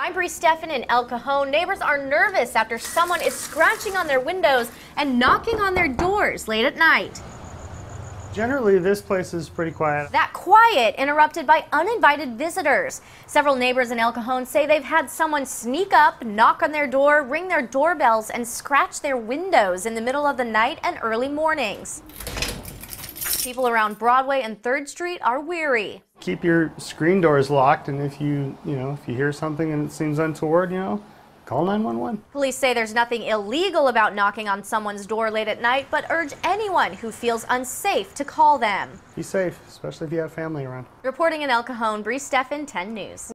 I'm Bree Steffen in El Cajon. Neighbors are nervous after someone is scratching on their windows and knocking on their doors late at night. Generally, this place is pretty quiet. That quiet interrupted by uninvited visitors. Several neighbors in El Cajon say they've had someone sneak up, knock on their door, ring their doorbells, and scratch their windows in the middle of the night and early mornings. People around Broadway and 3rd Street are weary. Keep your screen doors locked, and if you, you know, if you hear something and it seems untoward, you know, call 911. Police say there's nothing illegal about knocking on someone's door late at night, but urge anyone who feels unsafe to call them. Be safe, especially if you have family around. Reporting in El Cajon, Bree Steffen, 10 News.